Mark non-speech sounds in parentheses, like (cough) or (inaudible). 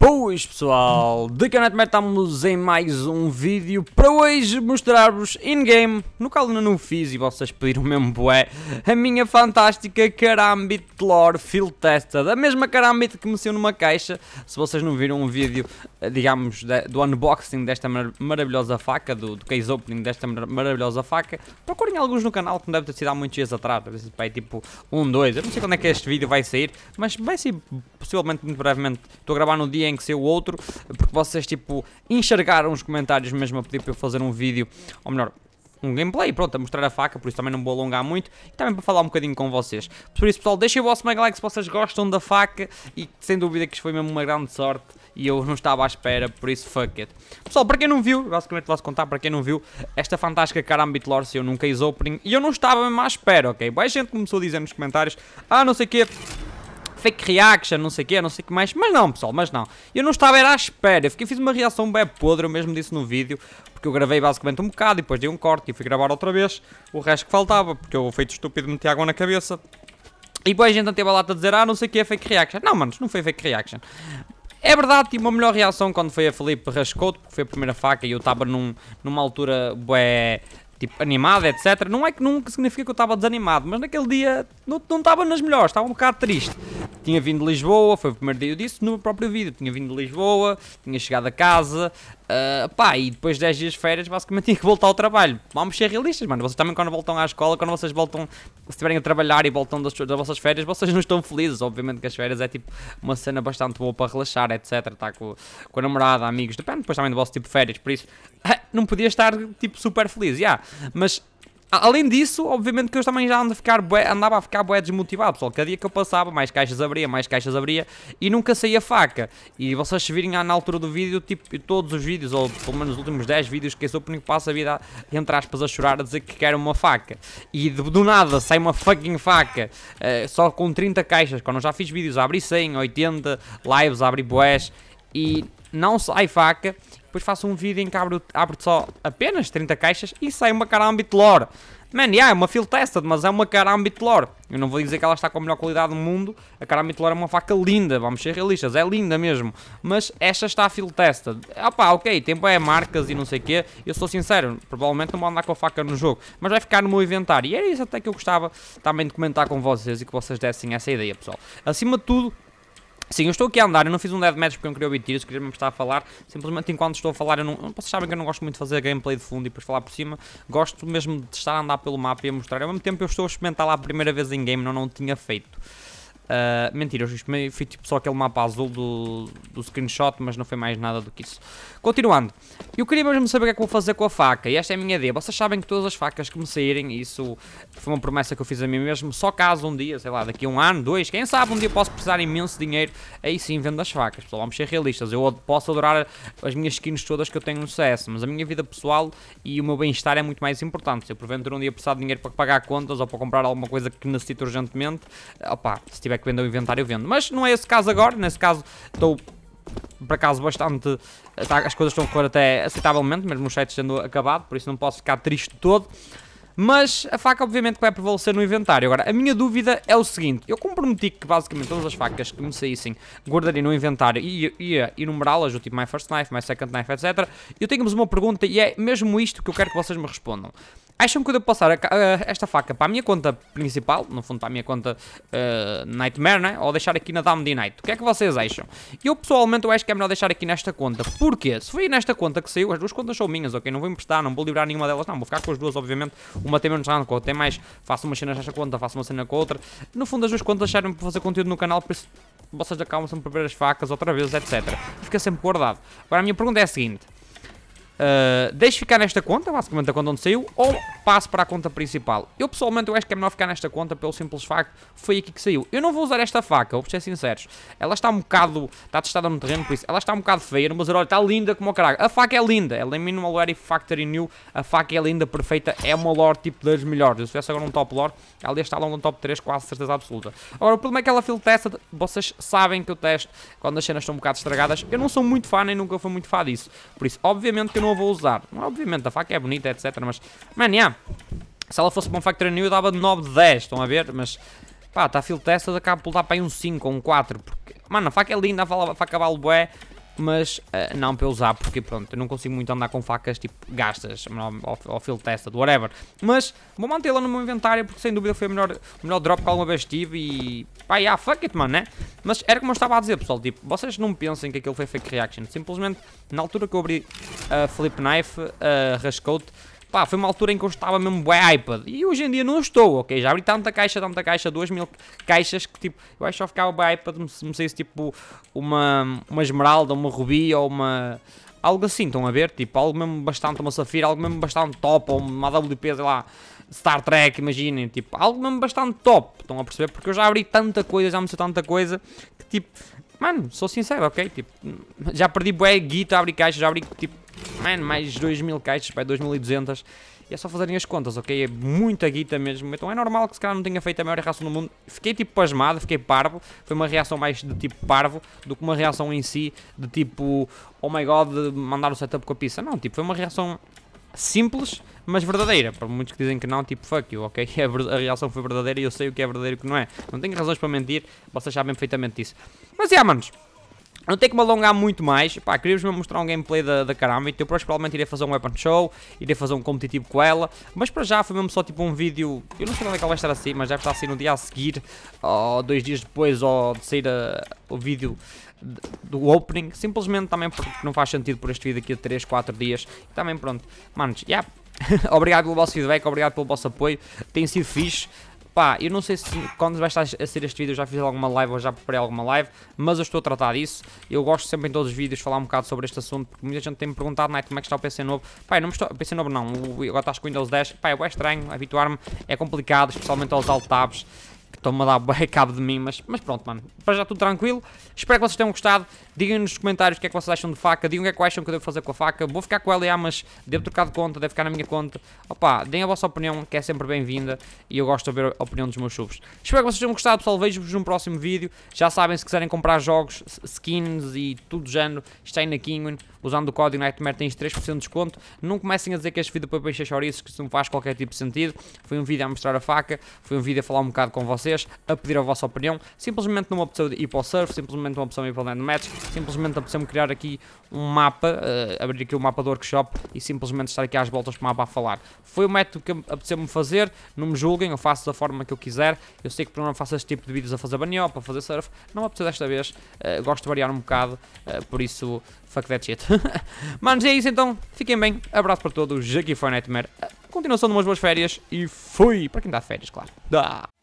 boas pessoal, de Canetmer estamos em mais um vídeo para hoje mostrar-vos in-game, no qual ainda não fiz e vocês pediram mesmo bué, a minha fantástica Karambit Lore Field Tested, da mesma Karambit que meceu numa caixa, se vocês não viram um vídeo, eh, digamos, de, do unboxing desta mar maravilhosa faca, do, do, case opening desta mar maravilhosa faca, procurem alguns no canal que não deve ter sido há muitos dias atrás, deve ser é tipo um, dois, eu não sei quando é que este vídeo vai sair, mas vai ser possivelmente muito brevemente, estou a gravar no dia em que o outro, porque vocês, tipo, enxergaram os comentários mesmo a pedir para eu fazer um vídeo, ou melhor, um gameplay, pronto, a mostrar a faca, por isso também não vou alongar muito, e também para falar um bocadinho com vocês. Por isso, pessoal, deixem o vosso mega like se vocês gostam da faca, e sem dúvida que isto foi mesmo uma grande sorte, e eu não estava à espera, por isso, fuck it. Pessoal, para quem não viu, basicamente vou contar, para quem não viu, esta fantástica Carambit se eu nunca fiz opening, e eu não estava mesmo à espera, ok? Boa gente começou a dizer nos comentários, ah, não sei o quê fake reaction, não sei o quê, não sei o que mais. Mas não, pessoal, mas não. Eu não estava era à espera. Eu fiquei, fiz uma reação bem podre, eu mesmo disse no vídeo. Porque eu gravei basicamente um bocado e depois dei um corte e fui gravar outra vez. O resto que faltava, porque eu feito estúpido meti água na cabeça. E depois a gente teve a lata a dizer, ah, não sei o que é fake reaction. Não, manos, não foi fake reaction. É verdade, tive uma melhor reação quando foi a Felipe Rascouto, porque foi a primeira faca e eu estava num, numa altura bué, tipo, animado, etc. Não é que nunca significa que eu estava desanimado, mas naquele dia não estava nas melhores, estava um bocado triste. Tinha vindo de Lisboa, foi o primeiro dia, eu disse no próprio vídeo, tinha vindo de Lisboa, tinha chegado a casa, ah, pá, e depois de 10 dias de férias, basicamente (laughs) tinha que voltar ao trabalho. Vamos ser realistas, mano. Vocês também, quando voltam à escola, quando vocês voltam, se estiverem a trabalhar e voltam das, das vossas férias, vocês não estão felizes. Obviamente que as férias é tipo uma cena bastante boa para relaxar, etc. Tá com, com a namorada, amigos, depende depois também do vosso tipo de férias. Por isso, (laughs) não podia estar tipo super feliz, já. Yeah. Mas Além disso, obviamente que eu também já andava a ficar bué, andava a ficar bué desmotivado, pessoal. Cada dia que eu passava, mais caixas abria, mais caixas abria e nunca saía faca. E vocês se virem na altura do vídeo, tipo, todos os vídeos, ou pelo menos os últimos 10 vídeos que eu sou, porque passo a vida, entre aspas, a chorar, a dizer que quero uma faca. E de, do nada sai uma fucking faca, uh, só com 30 caixas. Quando eu já fiz vídeos, abri 100, 80, lives, abri boés e não sai faca depois faço um vídeo em que abro, abro só apenas 30 caixas e sai uma Karambit Lore. Man, yeah, é uma field tested, mas é uma Karambit Lore. Eu não vou dizer que ela está com a melhor qualidade do mundo. A Karambit Lore é uma faca linda, vamos ser realistas, é linda mesmo. Mas esta está field tested. Opa, ok, tempo é marcas e não sei o quê. Eu sou sincero, provavelmente não vou andar com a faca no jogo. Mas vai ficar no meu inventário. E era isso até que eu gostava também de comentar com vocês e que vocês dessem essa ideia, pessoal. Acima de tudo, Sim, eu estou aqui a andar, eu não fiz um dead deathmatch porque eu não queria ouvir tiros, queria mesmo estar a falar. Simplesmente enquanto estou a falar, eu não, vocês sabem que eu não gosto muito de fazer gameplay de fundo e depois falar por cima. Gosto mesmo de estar a andar pelo mapa e a mostrar. Ao mesmo tempo eu estou a experimentar lá a primeira vez em game, não, não tinha feito. Uh, mentira, fui tipo só aquele mapa azul do, do screenshot, mas não foi mais nada do que isso. Continuando, eu queria mesmo saber o que é que vou fazer com a faca, e esta é a minha ideia. Vocês sabem que todas as facas que me saírem, isso foi uma promessa que eu fiz a mim mesmo, só caso um dia, sei lá, daqui a um ano, dois, quem sabe um dia posso precisar imenso dinheiro, aí sim vendo as facas. Pessoal, vamos ser realistas, eu posso adorar as minhas skins todas que eu tenho no CS, mas a minha vida pessoal e o meu bem-estar é muito mais importante. Se eu porventura um dia precisar de dinheiro para pagar contas ou para comprar alguma coisa que necessito urgentemente, opá, se tiver tiver é que vender o inventário, eu vendo. Mas não é esse caso agora, nesse caso estou por acaso bastante. Tá, as coisas estão a correr até aceitavelmente, mesmo o chat sendo acabado, por isso não posso ficar triste todo. Mas a faca obviamente vai prevalecer no inventário. Agora, a minha dúvida é o seguinte. Eu comprometi que basicamente todas as facas que me saíssem guardaria no inventário e ia enumerá-las, o tipo My First Knife, My Second Knife, etc. Eu tenho-vos uma pergunta e é mesmo isto que eu quero que vocês me respondam. Acham que eu devo passar a, a, esta faca para a minha conta principal, no fundo para a minha conta uh, Nightmare, né? ou deixar aqui na Dame de Night? O que é que vocês acham? Eu pessoalmente eu acho que é melhor deixar aqui nesta conta. Porquê? Se foi nesta conta que saiu, as duas contas são minhas, ok? Não vou emprestar, não vou livrar nenhuma delas, não. Vou ficar com as duas, obviamente. Uma tem menos a outra tem mais. Faço umas cenas nesta conta, faço uma cena com a outra. No fundo as duas contas servem para fazer conteúdo no canal, por isso vocês acabam sempre a ver as facas outra vez, etc. Fica sempre guardado. Agora a minha pergunta é a seguinte. Ah, deixe ficar nesta conta, basicamente a conta onde saiu, ou passe para a conta principal. Eu pessoalmente eu acho que é melhor ficar nesta conta pelo simples facto, foi aqui que saiu. Eu não vou usar esta faca, vou ser sinceros. Ela está um bocado, está testada no terreno, por isso, ela está um bocado feia, mas olha, está linda como o caralho. A faca é linda, ela é Minimal Wear Factory New, a faca é linda, perfeita, é uma lore tipo das melhores. Eu se tivesse agora um top lore, ela está lá no top 3, quase certeza absoluta. Agora, o problema é que ela filtra vocês sabem que eu testo quando as cenas estão um bocado estragadas. Eu não sou muito fã, nem nunca fui muito fã disso. Por isso, obviamente que eu não a vou usar. Obviamente, a faca é bonita, etc. Mas, man, yeah. Se ela fosse para um Factory New, eu dava 9 de 10, estão a ver? Mas, pá, está field tested, acaba por dar para aí um 5 ou um 4. Porque, mano, a faca é linda, a faca vale bué mas uh, não para usar, porque pronto, eu não consigo muito andar com facas tipo gastas, ou, field tested, whatever. Mas vou mantê-la no meu inventário, porque sem dúvida foi o melhor, o melhor drop que alguma vez tive e. pá, yeah, fuck it, mano, né? Mas era como eu estava a dizer, pessoal, tipo, vocês não pensem que aquilo foi fake reaction, simplesmente na altura que eu abri a uh, Flip Knife, a uh, Rascote, Pá, foi uma altura em que eu estava mesmo bué iPad. E hoje em dia não estou, ok? Já abri tanta caixa, tanta caixa, 2 mil caixas que tipo, eu acho que só ficava bué iPad, não sei se tipo uma, uma esmeralda, uma rubi ou uma algo assim, estão a ver? Tipo, algo mesmo bastante, uma Safira, algo mesmo bastante top, ou uma WP, sei lá, Star Trek, imaginem, tipo, algo mesmo bastante top, estão a perceber? Porque eu já abri tanta coisa, já me tanta coisa, que tipo, mano, sou sincero, ok? Tipo, já perdi bué guita, abri caixa, já abri, tipo, mano, mais 2 mil caixas, para 2200. E é só fazerem as contas, ok? É muita guita mesmo. Então é normal que se calhar não tenha feito a maior reação do mundo. Fiquei tipo pasmado, fiquei parvo. Foi uma reação mais de tipo parvo do que uma reação em si de tipo, oh my god, mandar o setup com a pizza. Não, tipo, foi uma reação simples, mas verdadeira. Para muitos que dizem que não, tipo, fuck you, ok? (laughs) É a, reação foi verdadeira e eu sei o que é verdadeiro e o que não é. Não tenho razões para mentir, vocês sabem perfeitamente disso. Mas é, yeah, manos. Não tenho que me alongar muito mais, pá, queria-vos mostrar um gameplay da, da Karamit. eu provavelmente irei fazer um weapon show, irei fazer um competitivo com ela, mas para já foi mesmo só tipo um vídeo, eu não sei onde é que ela vai estar assim, mas deve estar assim no dia a seguir, ou dois dias depois, ou de sair a, eh, o vídeo do opening, simplesmente também porque não faz sentido por este vídeo aqui a 3, 4 dias, e também pronto, manos, yeah, (laughs) obrigado pelo vosso feedback, obrigado pelo vosso apoio, tem sido fixe, Pá, eu não sei se quando vai estar a ser este vídeo eu já fiz alguma live ou já preparei alguma live, mas eu estou a tratar disso. Eu gosto sempre em todos os vídeos falar um bocado sobre este assunto, porque muita gente tem-me perguntado, Night, como é que está o PC novo? Pá, não me estou... PC novo não, agora estás com o Windows 10. Pá, é estranho, habituar-me é complicado, especialmente aos alt-tabs estão-me a dar bem cabo de mim, mas, mas pronto, mano. Para já tudo tranquilo. Espero que vocês tenham gostado. Digam nos comentários o que é que vocês acham de faca. Digam o que é que acham que eu devo fazer com a faca. Vou ficar com ela a mas devo trocar de conta, deve ficar na minha conta. Opa, deem a vossa opinião, que é sempre bem-vinda. E eu gosto de ver a opinião dos meus subs. Espero que vocês tenham gostado, pessoal. Vejo-vos num próximo vídeo. Já sabem, se quiserem comprar jogos, skins e tudo do género, está é aí na Kinguin. Usando o código Nightmare tens 3% de desconto. Não comecem a dizer que este vídeo foi é para encher chouriços, que isso não faz qualquer tipo de sentido. Foi um vídeo a mostrar a faca. Foi um vídeo a falar um bocado com vocês vocês, a pedir a vossa opinião. Simplesmente não opção apeteceu ir para o surf, simplesmente uma opção apeteceu ir para o land match, simplesmente apeteceu-me criar aqui um mapa, uh, abrir aqui o um mapa do workshop e simplesmente estar aqui às voltas para o mapa a falar. Foi o método que apeteceu-me fazer, não me julguem, eu faço da forma que eu quiser. Eu sei que por não faço este tipo de vídeos a fazer banho, para fazer surf, não me apeteceu desta vez. Uh, gosto de variar um bocado, uh, por isso, fuck that shit. (laughs) Manos, é isso então, fiquem bem, abraço para todos, aqui foi Nightmare continuação de umas boas férias e fui! Para quem dá férias, claro. Dá!